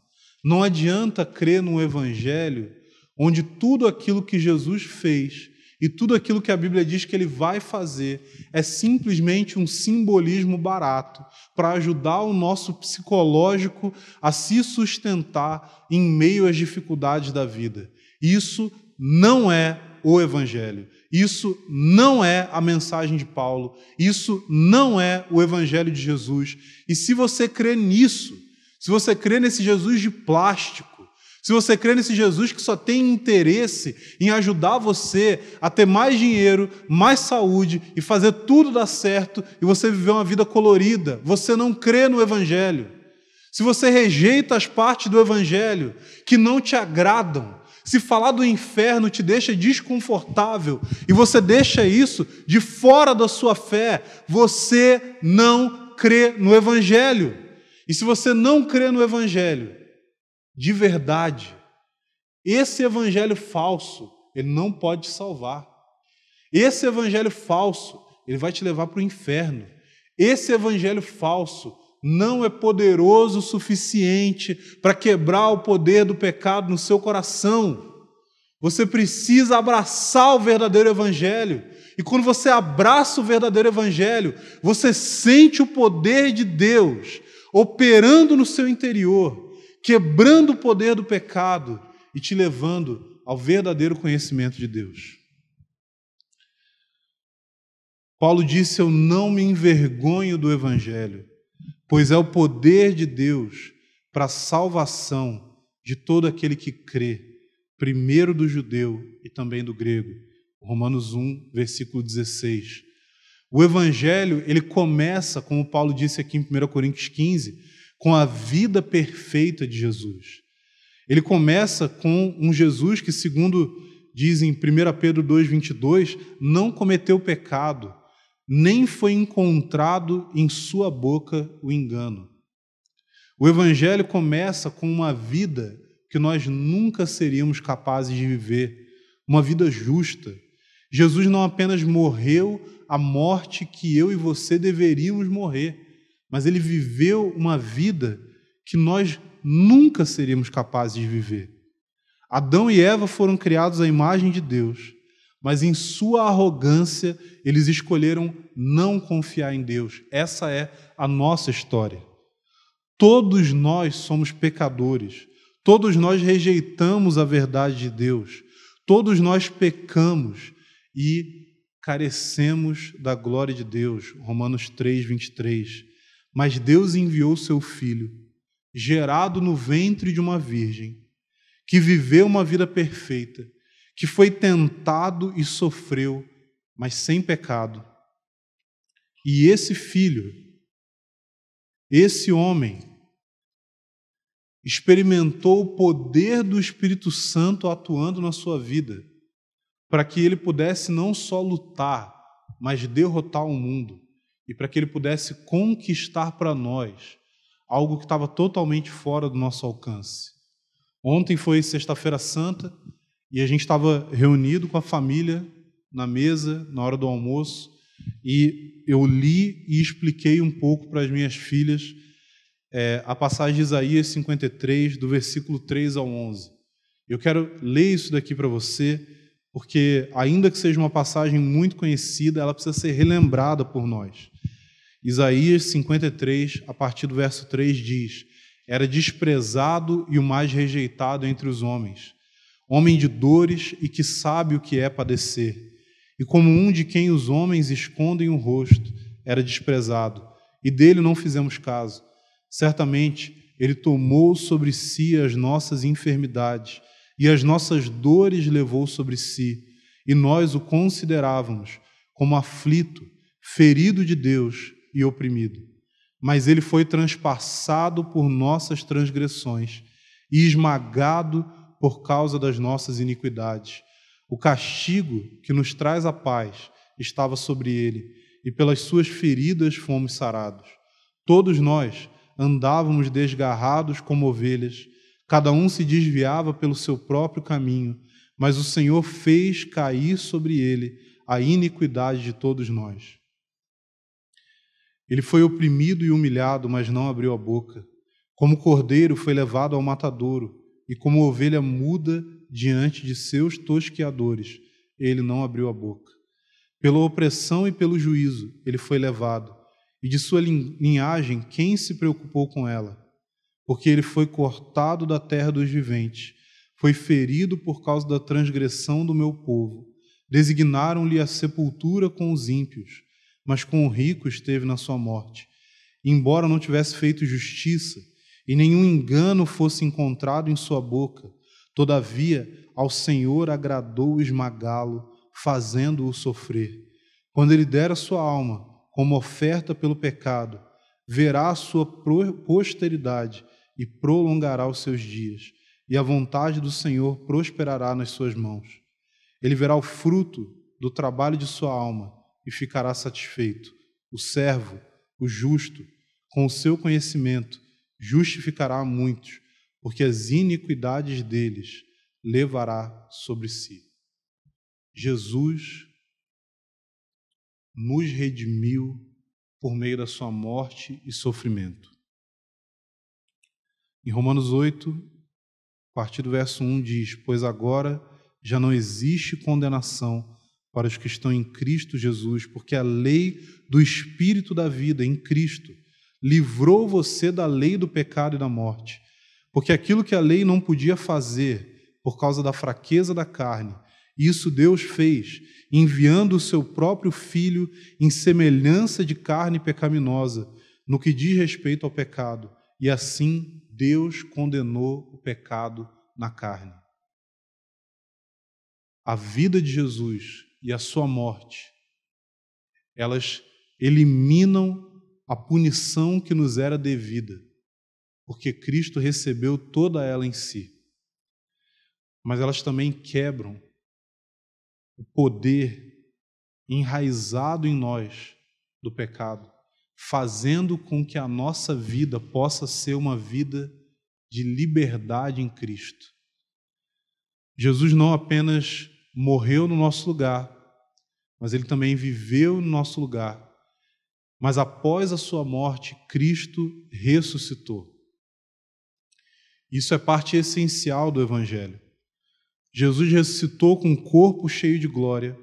Não adianta crer num evangelho onde tudo aquilo que Jesus fez e tudo aquilo que a Bíblia diz que ele vai fazer é simplesmente um simbolismo barato para ajudar o nosso psicológico a se sustentar em meio às dificuldades da vida. Isso não é o Evangelho. Isso não é a mensagem de Paulo, isso não é o Evangelho de Jesus. E se você crê nisso, se você crê nesse Jesus de plástico, se você crê nesse Jesus que só tem interesse em ajudar você a ter mais dinheiro, mais saúde e fazer tudo dar certo e você viver uma vida colorida, você não crê no Evangelho. Se você rejeita as partes do Evangelho que não te agradam, se falar do inferno te deixa desconfortável e você deixa isso de fora da sua fé, você não crê no Evangelho. E se você não crê no Evangelho, de verdade, esse Evangelho falso, ele não pode te salvar. Esse Evangelho falso, ele vai te levar para o inferno. Esse Evangelho falso, não é poderoso o suficiente para quebrar o poder do pecado no seu coração. Você precisa abraçar o verdadeiro Evangelho. E quando você abraça o verdadeiro Evangelho, você sente o poder de Deus operando no seu interior, quebrando o poder do pecado e te levando ao verdadeiro conhecimento de Deus. Paulo disse: Eu não me envergonho do Evangelho pois é o poder de Deus para a salvação de todo aquele que crê, primeiro do judeu e também do grego. Romanos 1, versículo 16. O evangelho, ele começa, como Paulo disse aqui em 1 Coríntios 15, com a vida perfeita de Jesus. Ele começa com um Jesus que, segundo dizem 1 Pedro 2:22, não cometeu pecado nem foi encontrado em sua boca o engano. O Evangelho começa com uma vida que nós nunca seríamos capazes de viver, uma vida justa. Jesus não apenas morreu a morte que eu e você deveríamos morrer, mas ele viveu uma vida que nós nunca seríamos capazes de viver. Adão e Eva foram criados à imagem de Deus mas em sua arrogância eles escolheram não confiar em Deus. Essa é a nossa história. Todos nós somos pecadores, todos nós rejeitamos a verdade de Deus, todos nós pecamos e carecemos da glória de Deus. Romanos 3, 23. Mas Deus enviou seu filho, gerado no ventre de uma virgem, que viveu uma vida perfeita que foi tentado e sofreu, mas sem pecado. E esse filho, esse homem, experimentou o poder do Espírito Santo atuando na sua vida, para que ele pudesse não só lutar, mas derrotar o mundo, e para que ele pudesse conquistar para nós algo que estava totalmente fora do nosso alcance. Ontem foi Sexta-feira Santa e a gente estava reunido com a família na mesa, na hora do almoço, e eu li e expliquei um pouco para as minhas filhas é, a passagem de Isaías 53, do versículo 3 ao 11. Eu quero ler isso daqui para você, porque, ainda que seja uma passagem muito conhecida, ela precisa ser relembrada por nós. Isaías 53, a partir do verso 3, diz: Era desprezado e o mais rejeitado entre os homens homem de dores e que sabe o que é padecer, e como um de quem os homens escondem o rosto, era desprezado, e dele não fizemos caso. Certamente, ele tomou sobre si as nossas enfermidades, e as nossas dores levou sobre si, e nós o considerávamos como aflito, ferido de Deus e oprimido. Mas ele foi transpassado por nossas transgressões e esmagado por causa das nossas iniquidades. O castigo que nos traz a paz estava sobre ele, e pelas suas feridas fomos sarados. Todos nós andávamos desgarrados como ovelhas, cada um se desviava pelo seu próprio caminho, mas o Senhor fez cair sobre ele a iniquidade de todos nós. Ele foi oprimido e humilhado, mas não abriu a boca. Como cordeiro foi levado ao matadouro e como ovelha muda diante de seus tosqueadores, ele não abriu a boca. Pela opressão e pelo juízo ele foi levado, e de sua linhagem quem se preocupou com ela? Porque ele foi cortado da terra dos viventes, foi ferido por causa da transgressão do meu povo. Designaram-lhe a sepultura com os ímpios, mas com o rico esteve na sua morte. Embora não tivesse feito justiça, e nenhum engano fosse encontrado em sua boca. Todavia, ao Senhor agradou esmagá-lo, fazendo-o sofrer. Quando ele der a sua alma como oferta pelo pecado, verá a sua posteridade e prolongará os seus dias, e a vontade do Senhor prosperará nas suas mãos. Ele verá o fruto do trabalho de sua alma e ficará satisfeito. O servo, o justo, com o seu conhecimento, justificará a muitos, porque as iniquidades deles levará sobre si. Jesus nos redimiu por meio da sua morte e sofrimento. Em Romanos 8, a partir do verso 1 diz: Pois agora já não existe condenação para os que estão em Cristo Jesus, porque a lei do Espírito da vida em Cristo livrou você da lei do pecado e da morte. Porque aquilo que a lei não podia fazer por causa da fraqueza da carne, isso Deus fez, enviando o seu próprio filho em semelhança de carne pecaminosa, no que diz respeito ao pecado. E assim Deus condenou o pecado na carne. A vida de Jesus e a sua morte, elas eliminam a punição que nos era devida, porque Cristo recebeu toda ela em si. Mas elas também quebram o poder enraizado em nós do pecado, fazendo com que a nossa vida possa ser uma vida de liberdade em Cristo. Jesus não apenas morreu no nosso lugar, mas ele também viveu no nosso lugar mas após a sua morte, Cristo ressuscitou. Isso é parte essencial do Evangelho. Jesus ressuscitou com um corpo cheio de glória,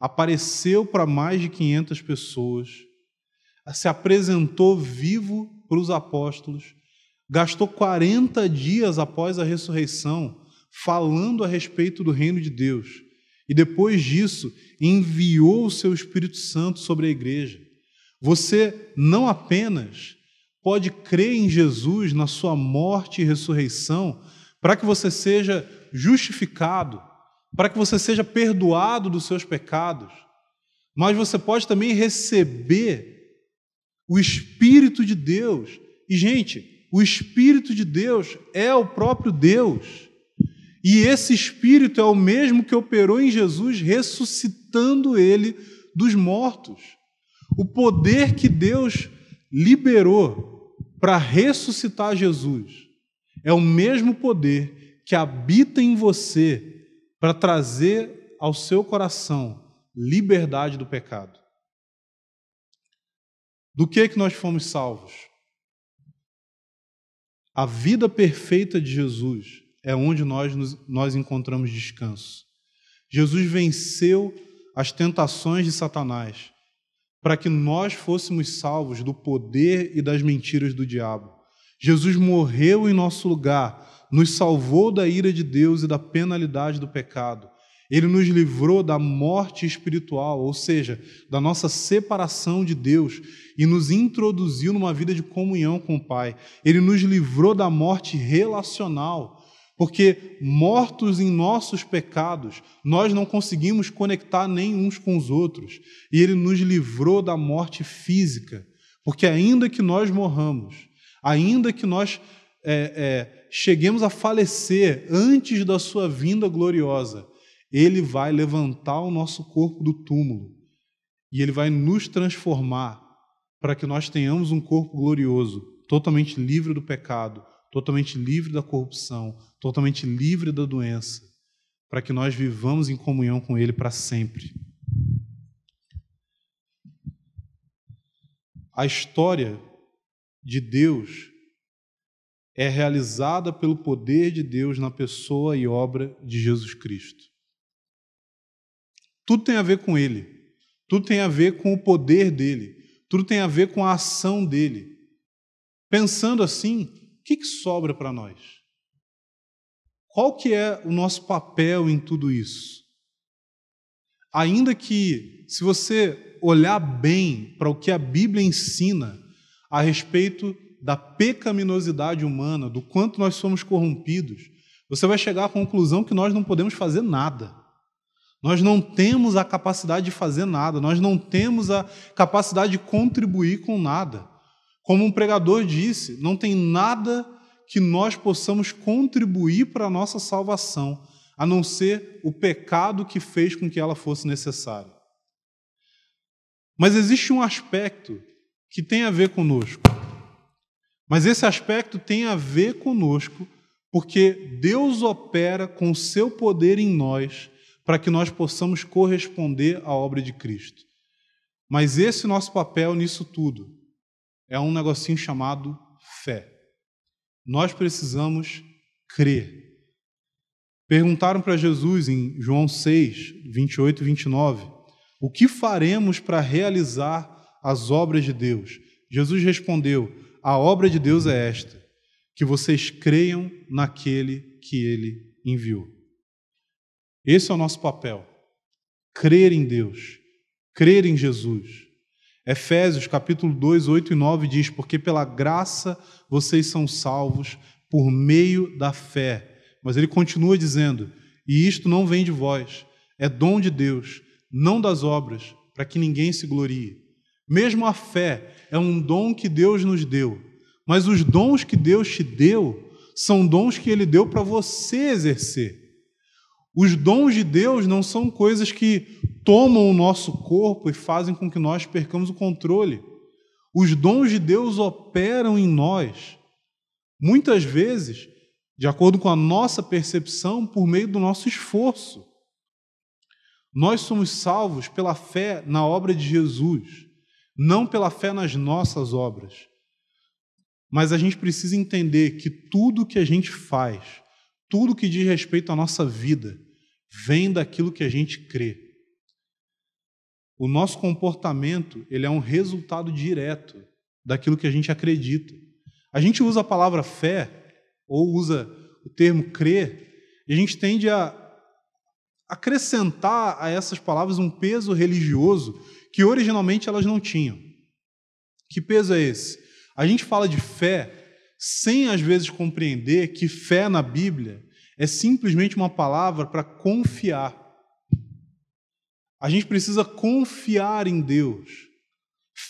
apareceu para mais de 500 pessoas, se apresentou vivo para os apóstolos, gastou 40 dias após a ressurreição falando a respeito do reino de Deus, e depois disso enviou o seu Espírito Santo sobre a igreja você não apenas pode crer em Jesus, na sua morte e ressurreição, para que você seja justificado, para que você seja perdoado dos seus pecados, mas você pode também receber o Espírito de Deus. E, gente, o Espírito de Deus é o próprio Deus. E esse Espírito é o mesmo que operou em Jesus, ressuscitando ele dos mortos o poder que Deus liberou para ressuscitar Jesus é o mesmo poder que habita em você para trazer ao seu coração liberdade do pecado. Do que que nós fomos salvos? A vida perfeita de Jesus é onde nós nos, nós encontramos descanso. Jesus venceu as tentações de Satanás para que nós fôssemos salvos do poder e das mentiras do diabo. Jesus morreu em nosso lugar, nos salvou da ira de Deus e da penalidade do pecado. Ele nos livrou da morte espiritual, ou seja, da nossa separação de Deus, e nos introduziu numa vida de comunhão com o Pai. Ele nos livrou da morte relacional porque, mortos em nossos pecados, nós não conseguimos conectar nem uns com os outros. E Ele nos livrou da morte física. Porque, ainda que nós morramos, ainda que nós é, é, cheguemos a falecer antes da Sua vinda gloriosa, Ele vai levantar o nosso corpo do túmulo. E Ele vai nos transformar para que nós tenhamos um corpo glorioso, totalmente livre do pecado totalmente livre da corrupção, totalmente livre da doença, para que nós vivamos em comunhão com Ele para sempre. A história de Deus é realizada pelo poder de Deus na pessoa e obra de Jesus Cristo. Tudo tem a ver com Ele, tudo tem a ver com o poder dele, tudo tem a ver com a ação dele. Pensando assim, que, que sobra para nós? Qual que é o nosso papel em tudo isso? Ainda que, se você olhar bem para o que a Bíblia ensina a respeito da pecaminosidade humana, do quanto nós somos corrompidos, você vai chegar à conclusão que nós não podemos fazer nada. Nós não temos a capacidade de fazer nada, nós não temos a capacidade de contribuir com nada. Como um pregador disse, não tem nada que nós possamos contribuir para a nossa salvação, a não ser o pecado que fez com que ela fosse necessária. Mas existe um aspecto que tem a ver conosco. Mas esse aspecto tem a ver conosco porque Deus opera com o seu poder em nós para que nós possamos corresponder à obra de Cristo. Mas esse nosso papel nisso tudo é um negocinho chamado fé. Nós precisamos crer. Perguntaram para Jesus em João 6, 28 e 29, o que faremos para realizar as obras de Deus? Jesus respondeu: A obra de Deus é esta, que vocês creiam naquele que ele enviou. Esse é o nosso papel: crer em Deus, crer em Jesus Efésios capítulo 2, 8 e 9 diz: Porque pela graça vocês são salvos por meio da fé. Mas ele continua dizendo: E isto não vem de vós, é dom de Deus, não das obras, para que ninguém se glorie. Mesmo a fé é um dom que Deus nos deu, mas os dons que Deus te deu são dons que ele deu para você exercer. Os dons de Deus não são coisas que tomam o nosso corpo e fazem com que nós percamos o controle. Os dons de Deus operam em nós, muitas vezes, de acordo com a nossa percepção, por meio do nosso esforço. Nós somos salvos pela fé na obra de Jesus, não pela fé nas nossas obras. Mas a gente precisa entender que tudo que a gente faz, tudo que diz respeito à nossa vida, vem daquilo que a gente crê. O nosso comportamento, ele é um resultado direto daquilo que a gente acredita. A gente usa a palavra fé ou usa o termo crer, e a gente tende a acrescentar a essas palavras um peso religioso que originalmente elas não tinham. Que peso é esse? A gente fala de fé sem às vezes compreender que fé na Bíblia é simplesmente uma palavra para confiar. A gente precisa confiar em Deus.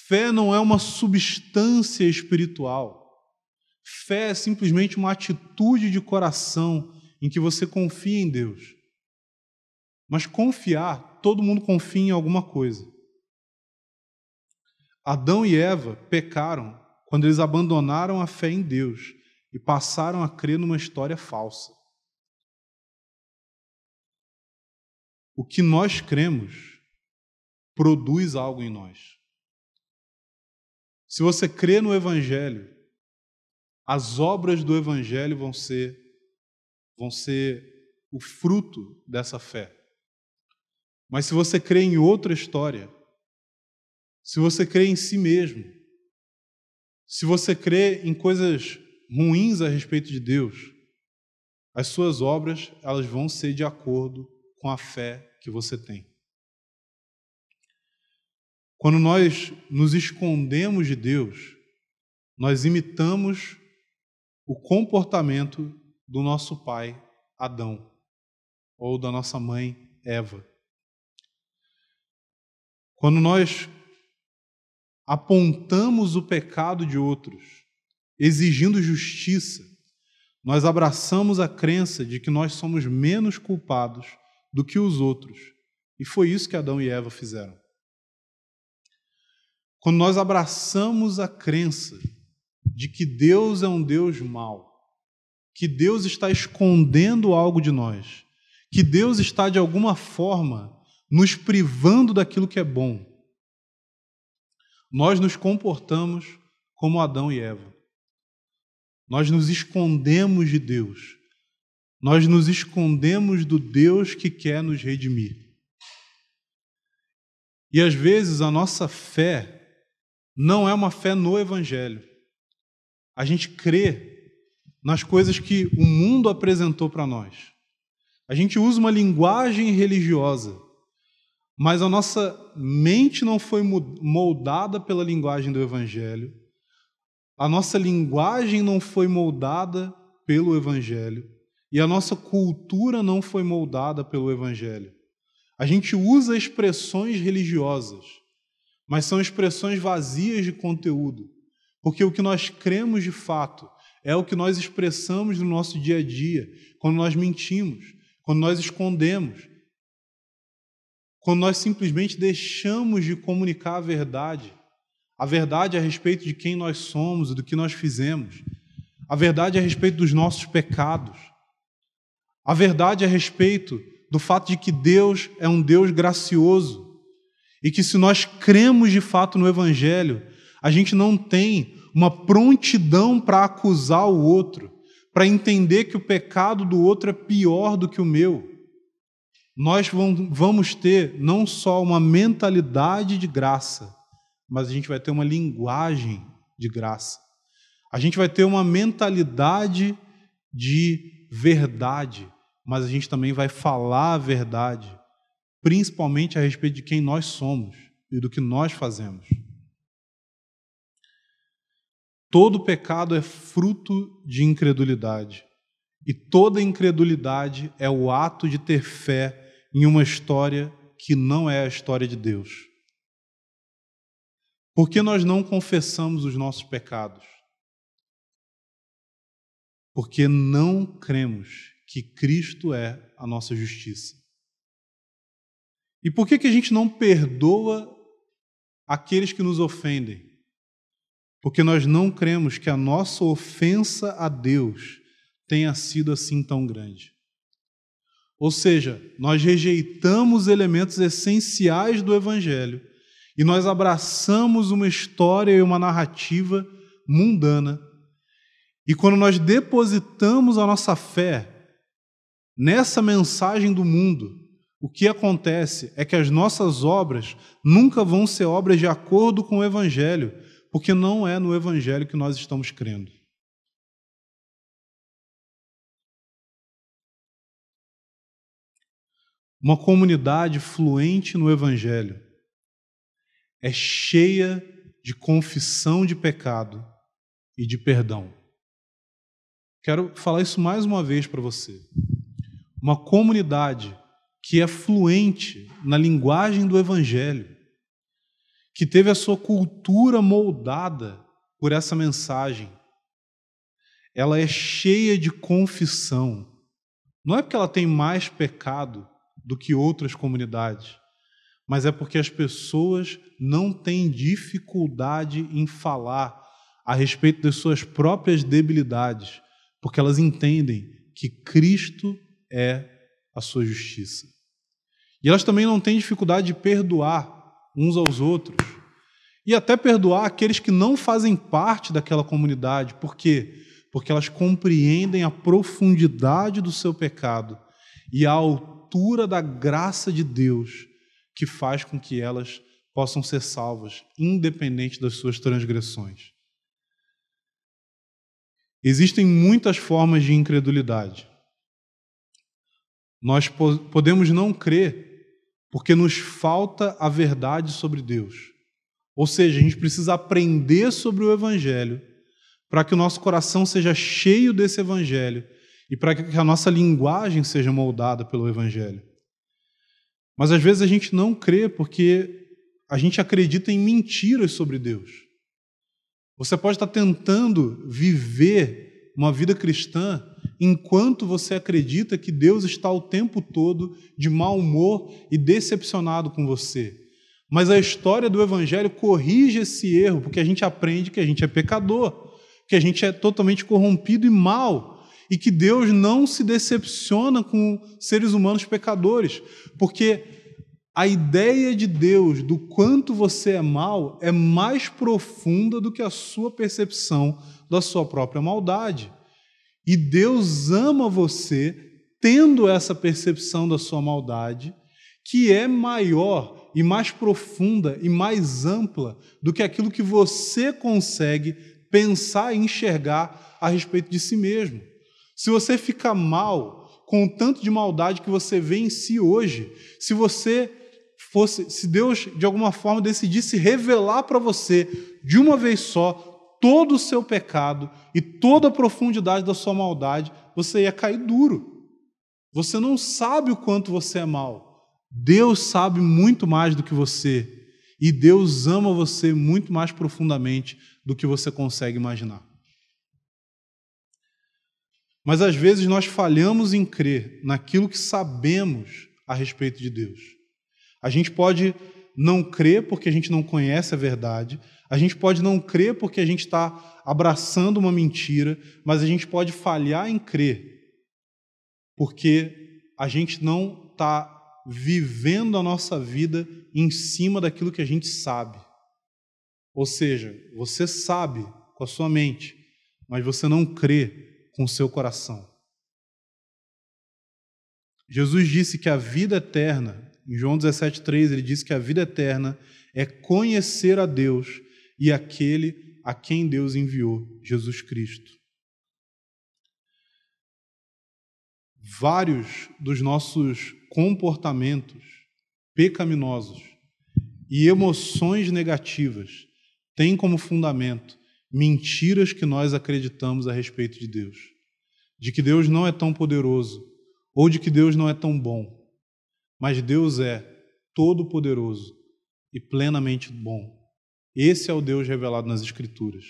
Fé não é uma substância espiritual. Fé é simplesmente uma atitude de coração em que você confia em Deus. Mas confiar, todo mundo confia em alguma coisa. Adão e Eva pecaram quando eles abandonaram a fé em Deus e passaram a crer numa história falsa. o que nós cremos produz algo em nós. Se você crê no Evangelho, as obras do Evangelho vão ser, vão ser o fruto dessa fé. Mas se você crê em outra história, se você crê em si mesmo, se você crê em coisas ruins a respeito de Deus, as suas obras elas vão ser de acordo com a fé que você tem. Quando nós nos escondemos de Deus, nós imitamos o comportamento do nosso pai Adão ou da nossa mãe Eva. Quando nós apontamos o pecado de outros, exigindo justiça, nós abraçamos a crença de que nós somos menos culpados do que os outros. E foi isso que Adão e Eva fizeram. Quando nós abraçamos a crença de que Deus é um Deus mau, que Deus está escondendo algo de nós, que Deus está de alguma forma nos privando daquilo que é bom, nós nos comportamos como Adão e Eva. Nós nos escondemos de Deus nós nos escondemos do Deus que quer nos redimir. E às vezes a nossa fé não é uma fé no Evangelho. A gente crê nas coisas que o mundo apresentou para nós. A gente usa uma linguagem religiosa, mas a nossa mente não foi moldada pela linguagem do Evangelho. A nossa linguagem não foi moldada pelo Evangelho. E a nossa cultura não foi moldada pelo Evangelho. A gente usa expressões religiosas, mas são expressões vazias de conteúdo, porque o que nós cremos de fato é o que nós expressamos no nosso dia a dia, quando nós mentimos, quando nós escondemos, quando nós simplesmente deixamos de comunicar a verdade, a verdade a respeito de quem nós somos e do que nós fizemos, a verdade a respeito dos nossos pecados. A verdade a é respeito do fato de que Deus é um Deus gracioso e que, se nós cremos de fato no Evangelho, a gente não tem uma prontidão para acusar o outro, para entender que o pecado do outro é pior do que o meu. Nós vamos ter não só uma mentalidade de graça, mas a gente vai ter uma linguagem de graça. A gente vai ter uma mentalidade de verdade mas a gente também vai falar a verdade, principalmente a respeito de quem nós somos e do que nós fazemos. Todo pecado é fruto de incredulidade, e toda incredulidade é o ato de ter fé em uma história que não é a história de Deus. Por que nós não confessamos os nossos pecados? Porque não cremos que Cristo é a nossa justiça. E por que, que a gente não perdoa aqueles que nos ofendem? Porque nós não cremos que a nossa ofensa a Deus tenha sido assim tão grande. Ou seja, nós rejeitamos elementos essenciais do Evangelho e nós abraçamos uma história e uma narrativa mundana. E quando nós depositamos a nossa fé Nessa mensagem do mundo, o que acontece é que as nossas obras nunca vão ser obras de acordo com o Evangelho, porque não é no Evangelho que nós estamos crendo. Uma comunidade fluente no Evangelho é cheia de confissão de pecado e de perdão. Quero falar isso mais uma vez para você uma comunidade que é fluente na linguagem do Evangelho, que teve a sua cultura moldada por essa mensagem. Ela é cheia de confissão. Não é porque ela tem mais pecado do que outras comunidades, mas é porque as pessoas não têm dificuldade em falar a respeito das suas próprias debilidades, porque elas entendem que Cristo é a sua justiça. E elas também não têm dificuldade de perdoar uns aos outros e até perdoar aqueles que não fazem parte daquela comunidade. Por quê? Porque elas compreendem a profundidade do seu pecado e a altura da graça de Deus que faz com que elas possam ser salvas, independente das suas transgressões. Existem muitas formas de incredulidade. Nós podemos não crer porque nos falta a verdade sobre Deus. Ou seja, a gente precisa aprender sobre o Evangelho para que o nosso coração seja cheio desse Evangelho e para que a nossa linguagem seja moldada pelo Evangelho. Mas às vezes a gente não crê porque a gente acredita em mentiras sobre Deus. Você pode estar tentando viver uma vida cristã enquanto você acredita que Deus está o tempo todo de mau humor e decepcionado com você. Mas a história do Evangelho corrige esse erro, porque a gente aprende que a gente é pecador, que a gente é totalmente corrompido e mal, e que Deus não se decepciona com seres humanos pecadores, porque a ideia de Deus do quanto você é mal é mais profunda do que a sua percepção da sua própria maldade. E Deus ama você tendo essa percepção da sua maldade, que é maior e mais profunda e mais ampla do que aquilo que você consegue pensar e enxergar a respeito de si mesmo. Se você fica mal com o tanto de maldade que você vê em si hoje, se você fosse, se Deus de alguma forma decidisse revelar para você de uma vez só todo o seu pecado e toda a profundidade da sua maldade, você ia cair duro. Você não sabe o quanto você é mal. Deus sabe muito mais do que você. E Deus ama você muito mais profundamente do que você consegue imaginar. Mas às vezes nós falhamos em crer naquilo que sabemos a respeito de Deus. A gente pode não crer porque a gente não conhece a verdade, a gente pode não crer porque a gente está abraçando uma mentira, mas a gente pode falhar em crer porque a gente não está vivendo a nossa vida em cima daquilo que a gente sabe. Ou seja, você sabe com a sua mente, mas você não crê com o seu coração. Jesus disse que a vida eterna, em João 17,3, ele disse que a vida eterna é conhecer a Deus e aquele a quem Deus enviou, Jesus Cristo. Vários dos nossos comportamentos pecaminosos e emoções negativas têm como fundamento mentiras que nós acreditamos a respeito de Deus, de que Deus não é tão poderoso ou de que Deus não é tão bom. Mas Deus é todo-poderoso e plenamente bom. Esse é o Deus revelado nas Escrituras.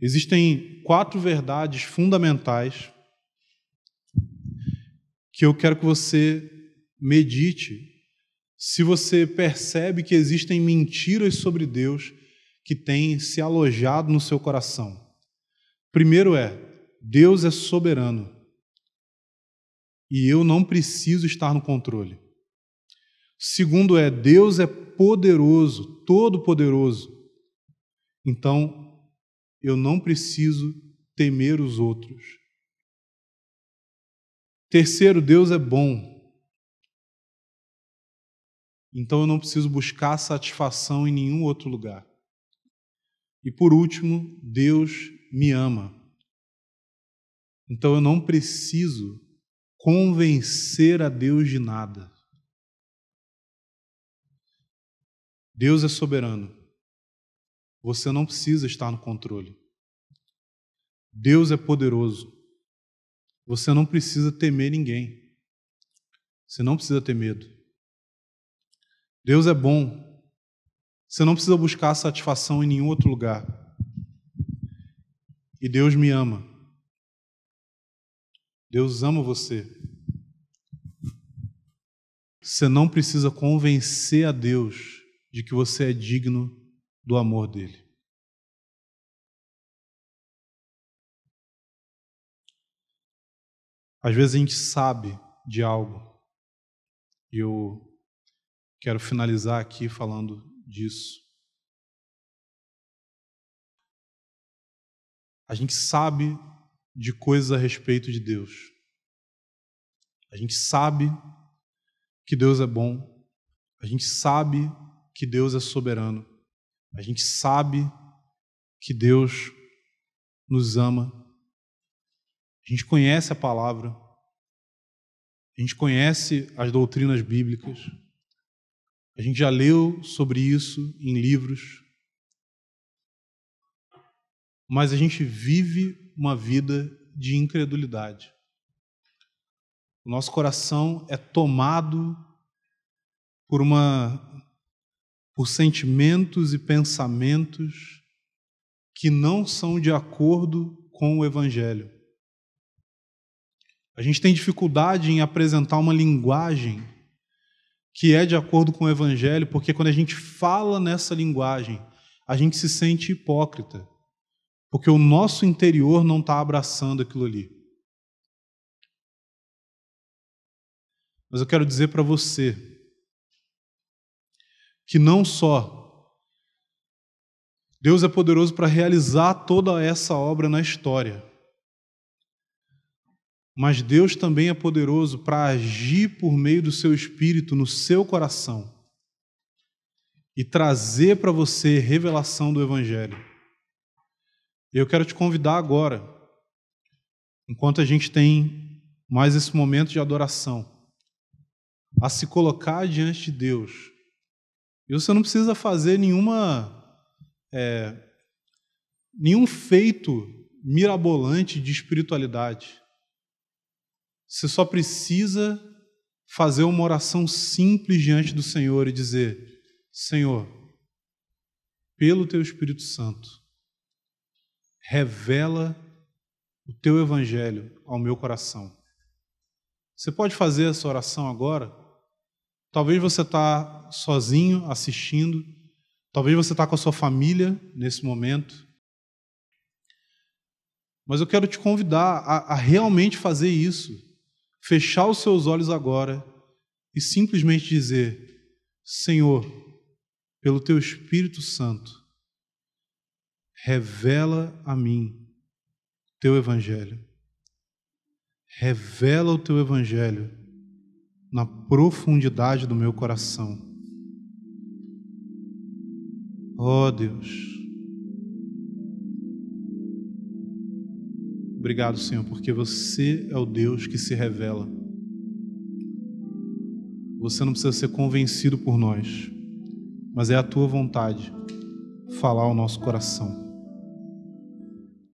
Existem quatro verdades fundamentais que eu quero que você medite. Se você percebe que existem mentiras sobre Deus que têm se alojado no seu coração. Primeiro é: Deus é soberano e eu não preciso estar no controle. Segundo é: Deus é poderoso, todo-poderoso. Então, eu não preciso temer os outros. Terceiro, Deus é bom. Então eu não preciso buscar satisfação em nenhum outro lugar. E por último, Deus me ama. Então eu não preciso convencer a Deus de nada. Deus é soberano. Você não precisa estar no controle. Deus é poderoso. Você não precisa temer ninguém. Você não precisa ter medo. Deus é bom. Você não precisa buscar satisfação em nenhum outro lugar. E Deus me ama. Deus ama você. Você não precisa convencer a Deus de que você é digno do amor dele. Às vezes a gente sabe de algo. E eu quero finalizar aqui falando disso. A gente sabe de coisas a respeito de Deus. A gente sabe que Deus é bom. A gente sabe que Deus é soberano. A gente sabe que Deus nos ama. A gente conhece a palavra. A gente conhece as doutrinas bíblicas. A gente já leu sobre isso em livros. Mas a gente vive uma vida de incredulidade. O nosso coração é tomado por uma por sentimentos e pensamentos que não são de acordo com o Evangelho. A gente tem dificuldade em apresentar uma linguagem que é de acordo com o Evangelho, porque quando a gente fala nessa linguagem, a gente se sente hipócrita, porque o nosso interior não está abraçando aquilo ali. Mas eu quero dizer para você, que não só Deus é poderoso para realizar toda essa obra na história, mas Deus também é poderoso para agir por meio do seu espírito no seu coração e trazer para você revelação do Evangelho. Eu quero te convidar agora, enquanto a gente tem mais esse momento de adoração, a se colocar diante de Deus e você não precisa fazer nenhuma é, nenhum feito mirabolante de espiritualidade. Você só precisa fazer uma oração simples diante do Senhor e dizer: Senhor, pelo teu Espírito Santo, revela o teu evangelho ao meu coração. Você pode fazer essa oração agora? Talvez você está sozinho assistindo, talvez você está com a sua família nesse momento. Mas eu quero te convidar a, a realmente fazer isso, fechar os seus olhos agora e simplesmente dizer: Senhor, pelo teu Espírito Santo, revela a mim teu Evangelho. Revela o teu Evangelho na profundidade do meu coração. oh, Deus. Obrigado, Senhor, porque você é o Deus que se revela. Você não precisa ser convencido por nós, mas é a tua vontade falar ao nosso coração.